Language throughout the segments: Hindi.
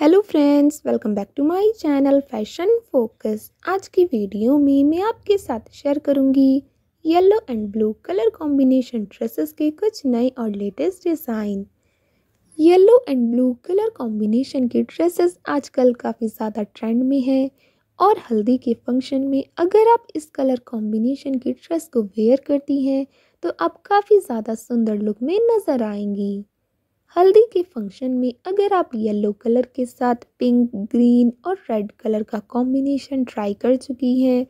hello friends welcome back to my channel fashion focus आज की वीडियो में मैं आपके साथ शेयर करूंगी yellow and blue colour combination dresses के कुछ नए और latest design yellow and blue colour combination के ड्रेसेस आजकल काफ़ी ज़्यादा ट्रेंड में हैं और हल्दी के फंक्शन में अगर आप इस कलर कॉम्बिनेशन की ड्रेस को वेयर करती हैं तो आप काफ़ी ज़्यादा सुंदर लुक में नज़र आएंगी हल्दी के फंक्शन में अगर आप येलो कलर के साथ पिंक ग्रीन और रेड कलर का कॉम्बिनेशन ट्राई कर चुकी हैं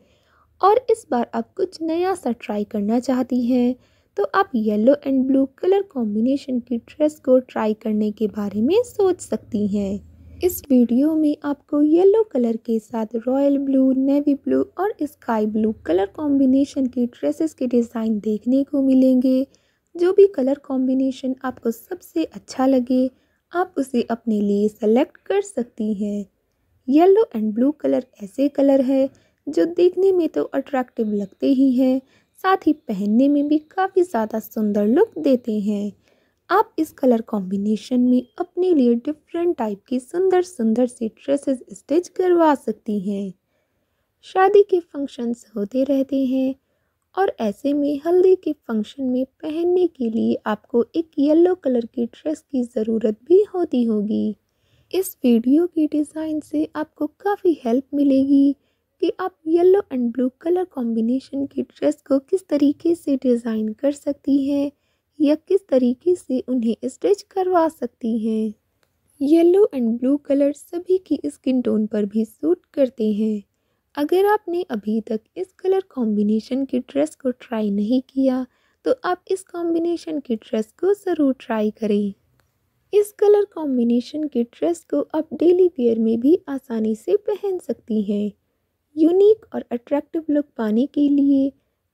और इस बार आप कुछ नया सा ट्राई करना चाहती हैं तो आप yellow and blue colour combination की ड्रेस को ट्राई करने के बारे में सोच सकती हैं इस वीडियो में आपको येलो कलर के साथ रॉयल ब्लू नेवी ब्लू और स्काई ब्लू कलर कॉम्बिनेशन की ड्रेसेस के डिज़ाइन देखने को मिलेंगे जो भी कलर कॉम्बिनेशन आपको सबसे अच्छा लगे आप उसे अपने लिए सेलेक्ट कर सकती हैं येलो एंड ब्लू कलर ऐसे कलर है जो देखने में तो अट्रैक्टिव लगते ही हैं साथ ही पहनने में भी काफ़ी ज़्यादा सुंदर लुक देते हैं आप इस कलर कॉम्बिनेशन में अपने लिए डिफरेंट टाइप की सुंदर सुंदर सी ड्रेसेस स्टिच करवा सकती हैं शादी के फंक्शंस होते रहते हैं और ऐसे में हल्दी के फंक्शन में पहनने के लिए आपको एक येलो कलर की ड्रेस की ज़रूरत भी होती होगी इस वीडियो की डिज़ाइन से आपको काफ़ी हेल्प मिलेगी कि आप yellow and blue colour combination की ड्रेस को किस तरीके से डिज़ाइन कर सकती हैं या किस तरीके से उन्हें स्टिच करवा सकती हैं येलो एंड ब्लू कलर सभी की स्किन टोन पर भी सूट करते हैं अगर आपने अभी तक इस कलर कॉम्बिनेशन की ड्रेस को ट्राई नहीं किया तो आप इस कॉम्बिनेशन की ड्रेस को ज़रूर ट्राई करें इस कलर कॉम्बिनेशन की ड्रेस को आप डेली वेयर में भी आसानी से पहन सकती हैं यूनिक और अट्रैक्टिव लुक पाने के लिए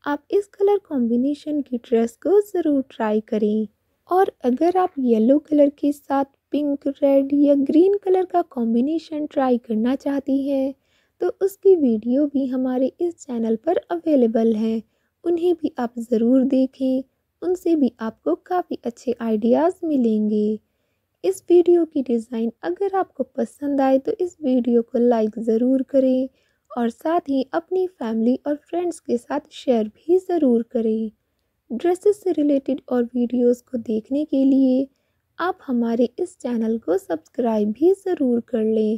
आप इस कलर कॉम्बिनेशन की ड्रेस को ज़रूर ट्राई करें और अगर आप येलो कलर के साथ पिंक रेड या ग्रीन कलर का कॉम्बिनेशन ट्राई करना चाहती हैं तो उसकी वीडियो भी हमारे इस चैनल पर अवेलेबल हैं उन्हें भी आप ज़रूर देखें उनसे भी आपको काफ़ी अच्छे आइडियाज़ मिलेंगे इस वीडियो की डिज़ाइन अगर आपको पसंद आए तो इस वीडियो को लाइक ज़रूर करें और साथ ही अपनी फैमिली और फ्रेंड्स के साथ शेयर भी ज़रूर करें ड्रेसेस से रिलेटेड और वीडियोस को देखने के लिए आप हमारे इस चैनल को सब्सक्राइब भी ज़रूर कर लें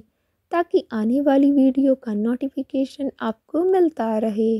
ताकि आने वाली वीडियो का नोटिफिकेशन आपको मिलता रहे